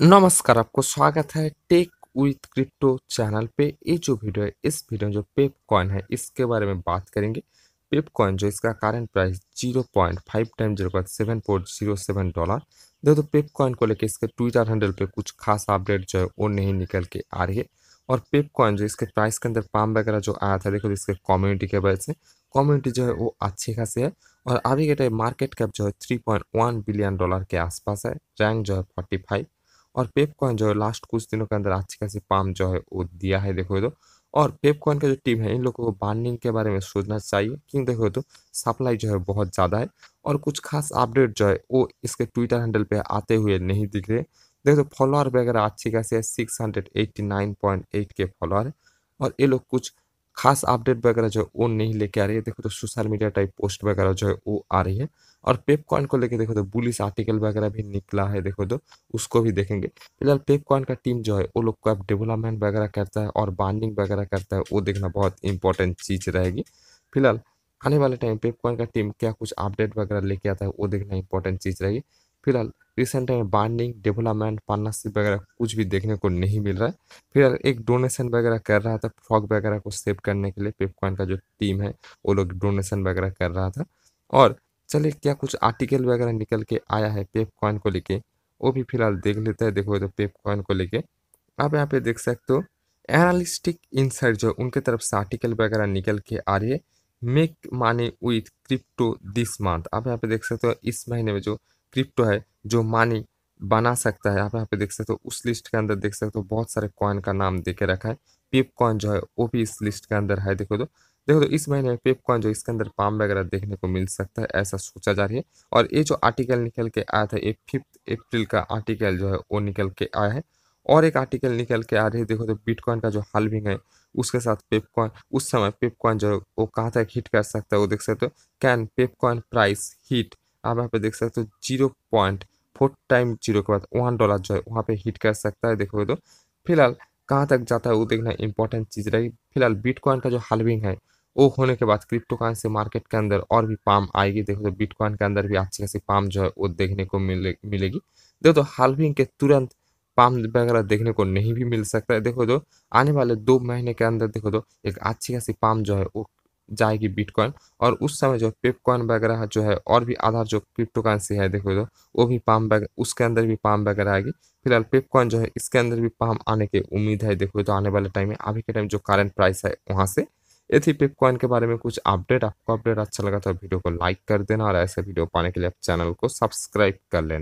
नमस्कार आपको स्वागत है टेक विथ क्रिप्टो चैनल पे ये जो वीडियो है इस वीडियो में जो पेप कॉइन है इसके बारे में बात करेंगे पेप कॉइन जो इसका current price zero point five time zero point seven point zero seven dollar देखो तो पेप कॉइन को लेकर इसके ट्विटर हैंडल पे कुछ खास अपडेट जो है वो नहीं निकल के आ रही है और पेप कॉइन जो इसके प्राइस के अंदर पाम वगैरह जो आया था देखो तो इसके कम्युनिटी के वजह से कम्युनिटी जो है वो अच्छी खासी है और अभी के टाइम मार्केट कैप जो है three point one billion dollar के आसपास है रैंक जो है फोर्टी फाइव और पेपकॉन जो है लास्ट कुछ दिनों के अंदर अच्छी खासी पाम जो है वो दिया है देखो तो और पेपकॉन का जो टीम है इन लोगों को बार्निंग के बारे में सोचना चाहिए क्योंकि देखो तो सप्लाई जो है बहुत ज़्यादा है और कुछ खास अपडेट जो है वो इसके ट्विटर हैंडल पर आते हुए नहीं दिख रहे देखो तो फॉलोअर वगैरह अच्छी खासी है six hundred eighty nine point eight K follower है और ये लोग कुछ खास अपडेट वगैरह जो है वो नहीं लेके आ रही है देखो तो सोशल मीडिया टाइप पोस्ट वगैरह जो है वो आ रही है और पेप कॉइन को लेके देखो तो बुलिस आर्टिकल वगैरह भी निकला है देखो तो उसको भी देखेंगे फिलहाल पेप कॉइन का टीम जो है वो लोग को अब डेवलपमेंट वगैरह करता है और बाइंडिंग वगैरह करता है वो देखना बहुत इंपॉर्टेंट चीज़ रहेगी फिलहाल आने वाले टाइम पेप कॉइन का टीम क्या कुछ अपडेट वगैरह लेके आता है वो देखना इंपॉर्टेंट चीज़ रहेगी फिलहाल recent time burning development partnership वगैरह कुछ भी देखने को नहीं मिल रहा है फिलहाल एक डोनेशन वगैरह कर रहा था फ्रॉक वगैरह को सेव करने के लिए पेपकॉइन का जो टीम है वो लोग डोनेशन वगैरह कर रहा था और चलिए क्या कुछ आर्टिकल वगैरह निकल के आया है पेपकॉइन को लेके वो भी फिलहाल देख लेते हैं देखो तो पेपकॉइन को लेके आप यहाँ पे देख सकते हो एनालिस्टिक इंसाइट जो उनके तरफ से आर्टिकल वगैरह निकल के आ रही है मेक मानी विथ क्रिप्टो दिस मंथ आप यहाँ पे देख सकते हो इस महीने में जो क्रिप्टो है जो मानी बना सकता है आप यहाँ पे देख सकते हो उस लिस्ट के अंदर देख सकते हो बहुत सारे कॉइन का नाम दे के रखा है पेप कॉइन जो है वो भी इस लिस्ट के अंदर है देखो तो देखो तो इस महीने में पेप कॉइन जो इसके अंदर पाम वगैरह देखने को मिल सकता है ऐसा सोचा जा रही है और ये जो आर्टिकल निकल के आया था ये फिफ्थ अप्रैल का आर्टिकल जो है वो निकल के आया है और एक आर्टिकल निकल के आ रही है देखो तो बिटकॉइन का जो हालविंग है उसके साथ पेपकॉइन उस समय पेपकॉइन जो वो कहाँ तक हिट कर सकता है वो देख सकते हो कैन पेपकॉइन प्राइस हिट आप यहाँ पे देख सकते हो zero point four time zero के बाद वन डॉलर जो है वहाँ पे हिट कर सकता है देखोगे तो फिलहाल कहाँ तक जाता है वो देखना इंपॉर्टेंट चीज़ रहेगी फिलहाल बिटकॉइन का जो हालविंग है वो होने के बाद क्रिप्टो करेंसी मार्केट के अंदर और भी पाम आएगी देखो तो बिटकॉइन के अंदर भी अच्छी खासी पाम जो है वो देखने को मिले मिलेगी देखो तो हालविंग के तुरंत पाम वगैरह देखने को नहीं भी मिल सकता है देखो तो आने वाले दो महीने के अंदर देखो तो एक अच्छी खासी पाम जो है वो जाएगी बिटकॉइन और उस समय जो पेपकॉइन वगैरह जो है और भी आधार जो क्रिप्टो करेंसी है देखो तो वो भी पाम उसके अंदर भी पाम वगैरह आएगी फिलहाल पेपकॉइन जो है इसके अंदर भी पाम आने की उम्मीद है देखो तो आने वाले टाइम में अभी के टाइम जो करंट प्राइस है वहाँ से ये थी पेपकॉइन के बारे में कुछ अपडेट आपको अपडेट अच्छा लगा तो वीडियो को लाइक कर देना और ऐसे वीडियो पाने के लिए आप चैनल को सब्सक्राइब कर लेना